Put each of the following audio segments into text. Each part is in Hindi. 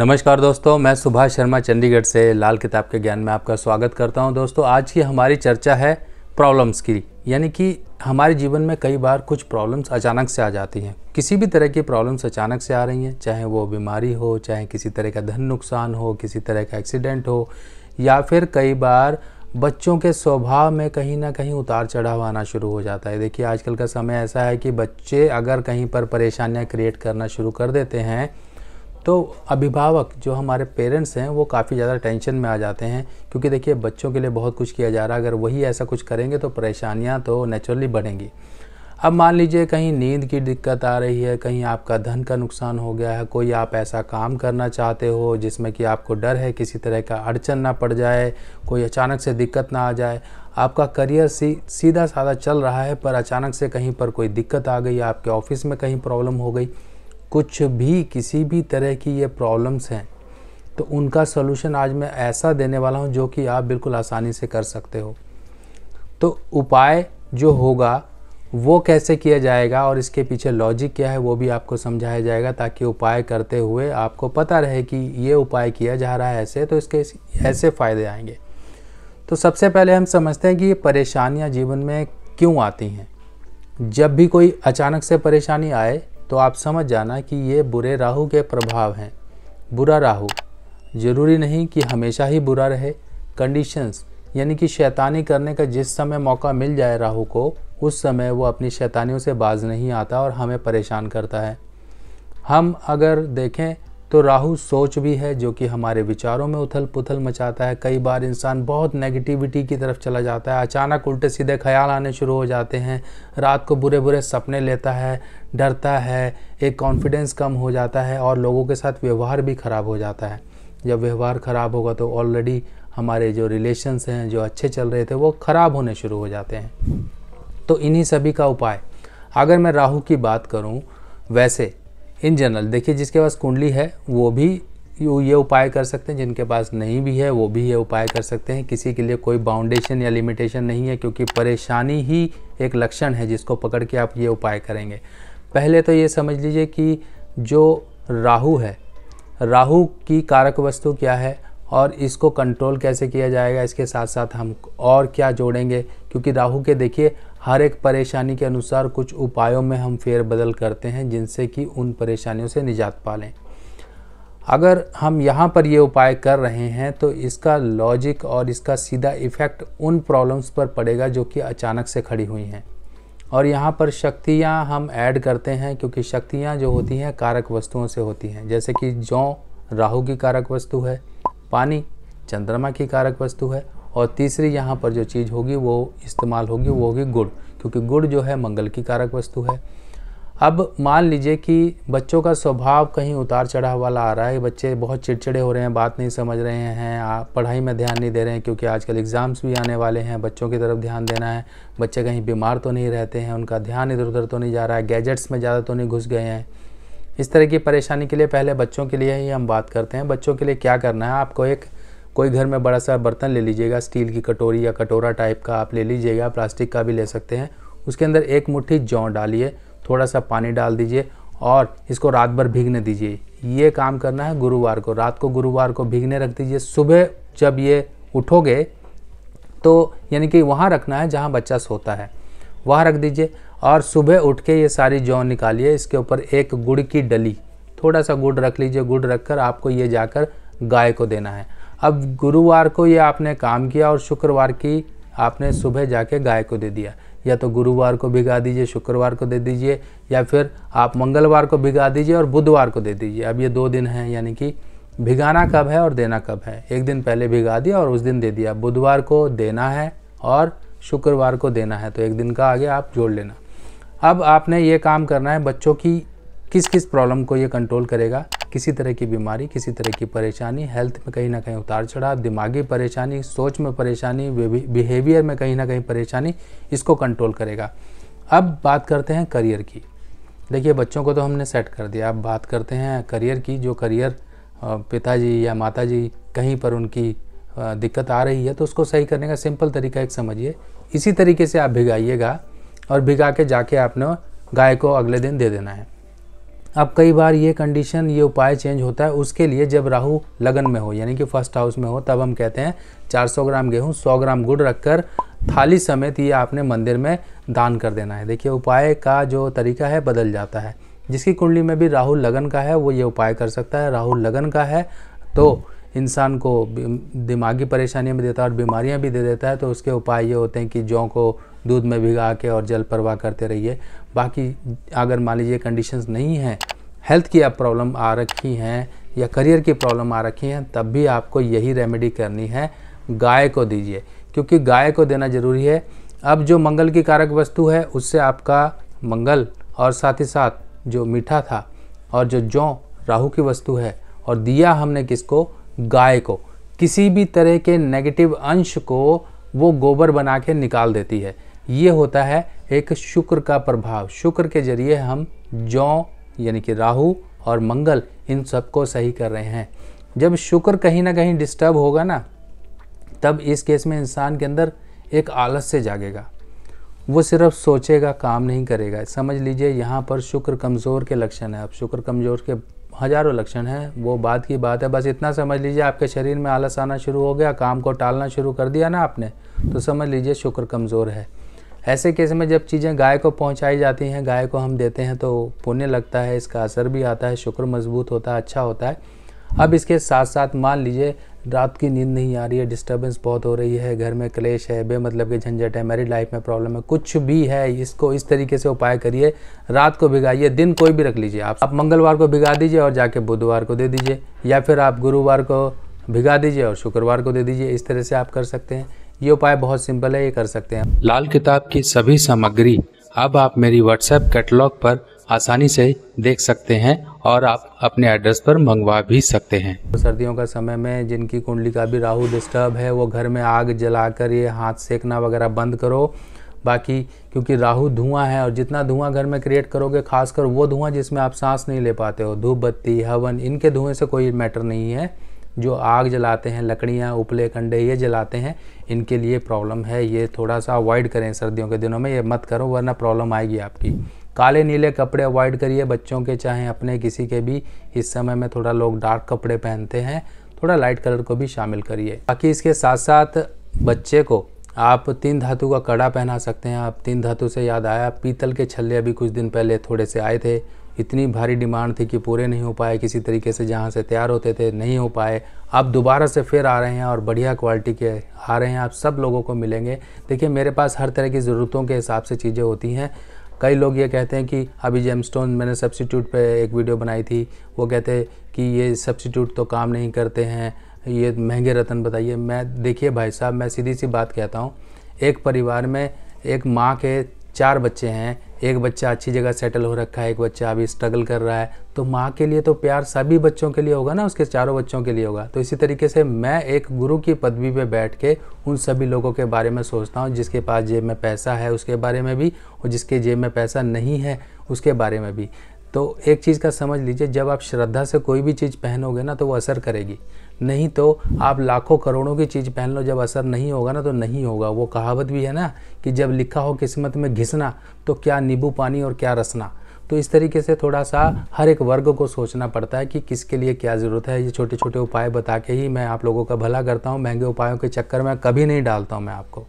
नमस्कार दोस्तों मैं सुभाष शर्मा चंडीगढ़ से लाल किताब के ज्ञान में आपका स्वागत करता हूं दोस्तों आज की हमारी चर्चा है प्रॉब्लम्स की यानी कि हमारे जीवन में कई बार कुछ प्रॉब्लम्स अचानक से आ जाती हैं किसी भी तरह की प्रॉब्लम्स अचानक से आ रही हैं चाहे वो बीमारी हो चाहे किसी तरह का धन नुकसान हो किसी तरह का एक्सीडेंट हो या फिर कई बार बच्चों के स्वभाव में कहीं ना कहीं उतार चढ़ाव आना शुरू हो जाता है देखिए आजकल का समय ऐसा है कि बच्चे अगर कहीं पर परेशानियाँ क्रिएट करना शुरू कर देते हैं तो अभिभावक जो हमारे पेरेंट्स हैं वो काफ़ी ज़्यादा टेंशन में आ जाते हैं क्योंकि देखिए बच्चों के लिए बहुत कुछ किया जा रहा है अगर वही ऐसा कुछ करेंगे तो परेशानियाँ तो नेचुरली बढ़ेंगी अब मान लीजिए कहीं नींद की दिक्कत आ रही है कहीं आपका धन का नुकसान हो गया है कोई आप ऐसा काम करना चाहते हो जिसमें कि आपको डर है किसी तरह का अड़चन ना पड़ जाए कोई अचानक से दिक्कत ना आ जाए आपका करियर सी सीधा साधा चल रहा है पर अचानक से कहीं पर कोई दिक्कत आ गई आपके ऑफिस में कहीं प्रॉब्लम हो गई कुछ भी किसी भी तरह की ये प्रॉब्लम्स हैं तो उनका सोल्यूशन आज मैं ऐसा देने वाला हूँ जो कि आप बिल्कुल आसानी से कर सकते हो तो उपाय जो होगा वो कैसे किया जाएगा और इसके पीछे लॉजिक क्या है वो भी आपको समझाया जाएगा ताकि उपाय करते हुए आपको पता रहे कि ये उपाय किया जा रहा है ऐसे तो इसके ऐसे फ़ायदे आएंगे तो सबसे पहले हम समझते हैं कि ये परेशानियाँ जीवन में क्यों आती हैं जब भी कोई अचानक से परेशानी आए तो आप समझ जाना कि ये बुरे राहु के प्रभाव हैं बुरा राहु ज़रूरी नहीं कि हमेशा ही बुरा रहे कंडीशंस यानी कि शैतानी करने का जिस समय मौका मिल जाए राहु को उस समय वो अपनी शैतानियों से बाज नहीं आता और हमें परेशान करता है हम अगर देखें तो राहु सोच भी है जो कि हमारे विचारों में उथल पुथल मचाता है कई बार इंसान बहुत नेगेटिविटी की तरफ चला जाता है अचानक उल्टे सीधे ख्याल आने शुरू हो जाते हैं रात को बुरे बुरे सपने लेता है डरता है एक कॉन्फिडेंस कम हो जाता है और लोगों के साथ व्यवहार भी ख़राब हो जाता है जब व्यवहार ख़राब होगा तो ऑलरेडी हमारे जो रिलेशन्स हैं जो अच्छे चल रहे थे वो ख़राब होने शुरू हो जाते हैं तो इन्हीं सभी का उपाय अगर मैं राहु की बात करूं वैसे इन जनरल देखिए जिसके पास कुंडली है वो भी ये उपाय कर सकते हैं जिनके पास नहीं भी है वो भी ये उपाय कर सकते हैं किसी के लिए कोई बाउंडेशन या लिमिटेशन नहीं है क्योंकि परेशानी ही एक लक्षण है जिसको पकड़ के आप ये उपाय करेंगे पहले तो ये समझ लीजिए कि जो राहु है राहु की कारक वस्तु क्या है और इसको कंट्रोल कैसे किया जाएगा इसके साथ साथ हम और क्या जोड़ेंगे क्योंकि राहु के देखिए हर एक परेशानी के अनुसार कुछ उपायों में हम फेरबदल करते हैं जिनसे कि उन परेशानियों से निजात पा लें अगर हम यहाँ पर ये उपाय कर रहे हैं तो इसका लॉजिक और इसका सीधा इफ़ेक्ट उन प्रॉब्लम्स पर पड़ेगा जो कि अचानक से खड़ी हुई हैं और यहाँ पर शक्तियाँ हम ऐड करते हैं क्योंकि शक्तियाँ जो होती हैं कारक वस्तुओं से होती हैं जैसे कि जौ राहु की कारक वस्तु है पानी चंद्रमा की कारक वस्तु है और तीसरी यहाँ पर जो चीज़ होगी वो इस्तेमाल होगी वो होगी गुड़ क्योंकि गुड़ जो है मंगल की कारक वस्तु है अब मान लीजिए कि बच्चों का स्वभाव कहीं उतार चढ़ाव वाला आ रहा है बच्चे बहुत चिड़चिड़े हो रहे हैं बात नहीं समझ रहे हैं आप पढ़ाई में ध्यान नहीं दे रहे हैं क्योंकि आजकल एग्ज़ाम्स भी आने वाले हैं बच्चों की तरफ ध्यान देना है बच्चे कहीं बीमार तो नहीं रहते हैं उनका ध्यान इधर उधर तो नहीं जा रहा है गैजेट्स में ज़्यादा तो नहीं घुस गए हैं इस तरह की परेशानी के लिए पहले बच्चों के लिए ही हम बात करते हैं बच्चों के लिए क्या करना है आपको एक कोई घर में बड़ा सा बर्तन ले लीजिएगा स्टील की कटोरी या कटोरा टाइप का आप ले लीजिएगा प्लास्टिक का भी ले सकते हैं उसके अंदर एक मुट्ठी जौ डालिए थोड़ा सा पानी डाल दीजिए और इसको रात भर भीगने दीजिए ये काम करना है गुरुवार को रात को गुरुवार को भीगने रख दीजिए सुबह जब ये उठोगे तो यानी कि वहाँ रखना है जहाँ बच्चा सोता है वहाँ रख दीजिए और सुबह उठ के ये सारी जौ निकालिए इसके ऊपर एक गुड़ की डली थोड़ा सा गुड़ रख लीजिए गुड़ रखकर आपको ये जाकर गाय को देना है अब गुरुवार को ये आपने काम किया और शुक्रवार की आपने सुबह जाके गाय को दे दिया या तो गुरुवार को भिगा दीजिए शुक्रवार को दे दीजिए या फिर आप मंगलवार को भिगा दीजिए और बुधवार को दे दीजिए अब ये दो दिन हैं यानी कि भिगाना कब है और देना कब है एक दिन पहले भिगा दिया और उस दिन दे दिया बुधवार को देना है और शुक्रवार को देना है तो एक दिन का आगे आप जोड़ लेना अब आपने ये काम करना है बच्चों की किस किस प्रॉब्लम को ये कंट्रोल करेगा किसी तरह की बीमारी किसी तरह की परेशानी हेल्थ में कहीं ना कहीं उतार चढ़ाव दिमागी परेशानी सोच में परेशानी बिहेवियर में कहीं ना कहीं परेशानी इसको कंट्रोल करेगा अब बात करते हैं करियर की देखिए बच्चों को तो हमने सेट कर दिया अब बात करते हैं करियर की जो करियर पिताजी या जी कहीं पर उनकी दिक्कत आ रही है तो उसको सही करने का सिंपल तरीका एक समझिए इसी तरीके से आप भिगाइएगा और भिगा के जाके आपने गाय को अगले दिन दे देना है अब कई बार ये कंडीशन ये उपाय चेंज होता है उसके लिए जब राहु लगन में हो यानी कि फर्स्ट हाउस में हो तब हम कहते हैं 400 ग्राम गेहूं 100 ग्राम गुड़ रखकर थाली समेत ये आपने मंदिर में दान कर देना है देखिए उपाय का जो तरीका है बदल जाता है जिसकी कुंडली में भी राहु लगन का है वो ये उपाय कर सकता है राहु लगन का है तो इंसान को दिमागी परेशानियाँ भी देता है और बीमारियाँ भी दे देता है तो उसके उपाय ये होते हैं कि जौ को दूध में भिगा के और जल प्रवाह करते रहिए बाकी अगर मान लीजिए कंडीशंस नहीं हैं हेल्थ की आप प्रॉब्लम आ रखी हैं या करियर की प्रॉब्लम आ रखी हैं तब भी आपको यही रेमेडी करनी है गाय को दीजिए क्योंकि गाय को देना ज़रूरी है अब जो मंगल की कारक वस्तु है उससे आपका मंगल और साथ ही साथ जो मीठा था और जो जौ राहु की वस्तु है और दिया हमने किसको गाय को किसी भी तरह के नेगेटिव अंश को वो गोबर बना के निकाल देती है ये होता है एक शुक्र का प्रभाव शुक्र के जरिए हम जौ यानी कि राहु और मंगल इन सबको सही कर रहे हैं जब शुक्र कहीं ना कहीं डिस्टर्ब होगा ना तब इस केस में इंसान के अंदर एक आलस से जागेगा वो सिर्फ सोचेगा काम नहीं करेगा समझ लीजिए यहाँ पर शुक्र कमज़ोर के लक्षण है अब शुक्र कमज़ोर के हजारों लक्षण हैं वो बात की बात है बस इतना समझ लीजिए आपके शरीर में आलस आना शुरू हो गया काम को टालना शुरू कर दिया ना आपने तो समझ लीजिए शुक्र कमज़ोर है ऐसे केस में जब चीज़ें गाय को पहुंचाई जाती हैं गाय को हम देते हैं तो पुण्य लगता है इसका असर भी आता है शुक्र मजबूत होता है अच्छा होता है अब इसके साथ साथ मान लीजिए रात की नींद नहीं आ रही है डिस्टर्बेंस बहुत हो रही है घर में क्लेश है बेमतलब के झंझट है मैरिड लाइफ में प्रॉब्लम है कुछ भी है इसको इस तरीके से उपाय करिए रात को भिगाइए दिन कोई भी रख लीजिए आप आप मंगलवार को भिगा दीजिए और जाके बुधवार को दे दीजिए या फिर आप गुरुवार को भिगा दीजिए और शुक्रवार को दे दीजिए इस तरह से आप कर सकते हैं ये उपाय बहुत सिंपल है ये कर सकते हैं लाल किताब की सभी सामग्री अब आप मेरी व्हाट्सएप कैटलॉग पर आसानी से देख सकते हैं और आप अपने एड्रेस पर मंगवा भी सकते हैं सर्दियों का समय में जिनकी कुंडली का भी राहु डिस्टर्ब है वो घर में आग जलाकर ये हाथ सेकना वगैरह बंद करो बाकी क्योंकि राहु धुआं है और जितना धुआं घर में क्रिएट करोगे खासकर वो धुआं जिसमें आप सांस नहीं ले पाते हो धूप बत्ती हवन इनके धुएं से कोई मैटर नहीं है जो आग जलाते हैं लकड़ियाँ उपले कंडे ये जलाते हैं इनके लिए प्रॉब्लम है ये थोड़ा सा अवॉइड करें सर्दियों के दिनों में ये मत करो वरना प्रॉब्लम आएगी आपकी काले नीले कपड़े अवॉइड करिए बच्चों के चाहे अपने किसी के भी इस समय में थोड़ा लोग डार्क कपड़े पहनते हैं थोड़ा लाइट कलर को भी शामिल करिए बाकी इसके साथ साथ बच्चे को आप तीन धातु का कड़ा पहना सकते हैं आप तीन धातु से याद आया पीतल के छल्ले अभी कुछ दिन पहले थोड़े से आए थे इतनी भारी डिमांड थी कि पूरे नहीं हो पाए किसी तरीके से जहाँ से तैयार होते थे नहीं हो पाए आप दोबारा से फिर आ रहे हैं और बढ़िया क्वालिटी के आ रहे हैं आप सब लोगों को मिलेंगे देखिए मेरे पास हर तरह की ज़रूरतों के हिसाब से चीज़ें होती हैं कई लोग ये कहते हैं कि अभी जेम मैंने सब्सिट्यूट पर एक वीडियो बनाई थी वो कहते हैं कि ये सब्सिट्यूट तो काम नहीं करते हैं ये महंगे रतन बताइए मैं देखिए भाई साहब मैं सीधी सी बात कहता हूँ एक परिवार में एक माँ के चार बच्चे हैं एक बच्चा अच्छी जगह सेटल हो रखा है एक बच्चा अभी स्ट्रगल कर रहा है तो माँ के लिए तो प्यार सभी बच्चों के लिए होगा ना उसके चारों बच्चों के लिए होगा तो इसी तरीके से मैं एक गुरु की पदवी पे बैठ के उन सभी लोगों के बारे में सोचता हूँ जिसके पास जेब में पैसा है उसके बारे में भी और जिसके जेब में पैसा नहीं है उसके बारे में भी तो एक चीज़ का समझ लीजिए जब आप श्रद्धा से कोई भी चीज़ पहनोगे ना तो वो असर करेगी नहीं तो आप लाखों करोड़ों की चीज़ पहन लो जब असर नहीं होगा ना तो नहीं होगा वो कहावत भी है ना कि जब लिखा हो किस्मत में घिसना तो क्या नींबू पानी और क्या रसना तो इस तरीके से थोड़ा सा हर एक वर्ग को सोचना पड़ता है कि किसके लिए क्या ज़रूरत है ये छोटे छोटे उपाय बता के ही मैं आप लोगों का भला करता हूँ महंगे उपायों के चक्कर में कभी नहीं डालता हूँ मैं आपको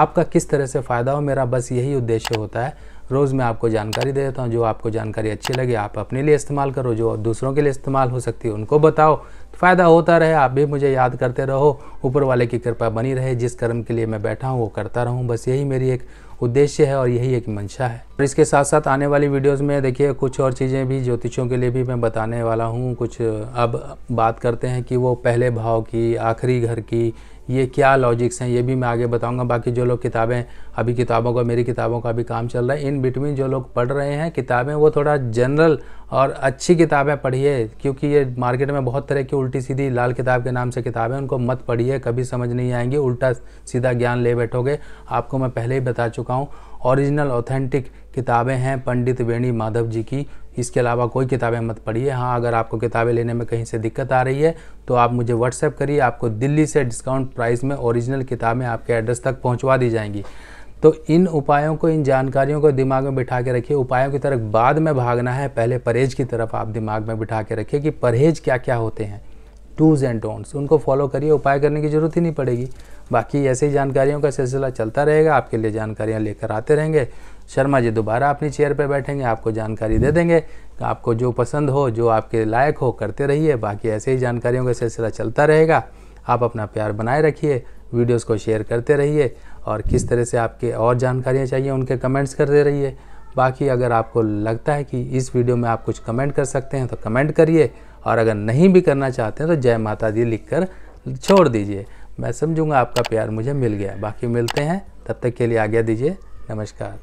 आपका किस तरह से फ़ायदा हो मेरा बस यही उद्देश्य होता है रोज़ मैं आपको जानकारी दे देता हूँ जो आपको जानकारी अच्छी लगे आप अपने लिए इस्तेमाल करो जो दूसरों के लिए इस्तेमाल हो सकती है उनको बताओ तो फ़ायदा होता रहे आप भी मुझे याद करते रहो ऊपर वाले की कृपा बनी रहे जिस कर्म के लिए मैं बैठा हूँ वो करता रहूँ बस यही मेरी एक उद्देश्य है और यही एक मंशा है और इसके साथ साथ आने वाली वीडियोस में देखिए कुछ और चीज़ें भी ज्योतिषों के लिए भी मैं बताने वाला हूँ कुछ अब बात करते हैं कि वो पहले भाव की आखिरी घर की ये क्या लॉजिक्स हैं ये भी मैं आगे बताऊंगा बाकी जो लोग किताबें अभी किताबों का मेरी किताबों का भी काम चल रहा है इन बिटवीन जो लोग पढ़ रहे हैं किताबें वो थोड़ा जनरल और अच्छी किताबें पढ़िए क्योंकि ये मार्केट में बहुत तरह की उल्टी सीधी लाल किताब के नाम से किताबें उनको मत पढ़िए कभी समझ नहीं आएंगी उल्टा सीधा ज्ञान ले बैठोगे आपको मैं पहले ही बता चुका हूँ ओरिजिनल ऑथेंटिक किताबें हैं पंडित वेणी माधव जी की इसके अलावा कोई किताबें मत पढ़िए हाँ अगर आपको किताबें लेने में कहीं से दिक्कत आ रही है तो आप मुझे व्हाट्सएप करिए आपको दिल्ली से डिस्काउंट प्राइस में ओरिजिनल किताबें आपके एड्रेस तक पहुँचवा दी जाएंगी तो इन उपायों को इन जानकारियों को दिमाग में बिठा के रखिए उपायों की तरफ बाद में भागना है पहले परहेज की तरफ आप दिमाग में बिठा के रखिए कि परहेज क्या क्या होते हैं टूज एंड डोंट्स उनको फॉलो करिए उपाय करने की ज़रूरत ही नहीं पड़ेगी बाकी ऐसे ही जानकारियों का सिलसिला चलता रहेगा आपके लिए जानकारियाँ लेकर आते रहेंगे शर्मा जी दोबारा अपनी चेयर पर बैठेंगे आपको जानकारी दे देंगे आपको जो पसंद हो जो आपके लायक हो करते रहिए बाकी ऐसे ही जानकारियों का सिलसिला चलता रहेगा आप अपना प्यार बनाए रखिए वीडियोस को शेयर करते रहिए और किस तरह से आपके और जानकारियाँ चाहिए उनके कमेंट्स करते रहिए बाकी अगर आपको लगता है कि इस वीडियो में आप कुछ कमेंट कर सकते हैं तो कमेंट करिए और अगर नहीं भी करना चाहते हैं तो जय माता दी लिख कर छोड़ दीजिए मैं समझूंगा आपका प्यार मुझे मिल गया बाकी मिलते हैं तब तक के लिए आज्ञा दीजिए नमस्कार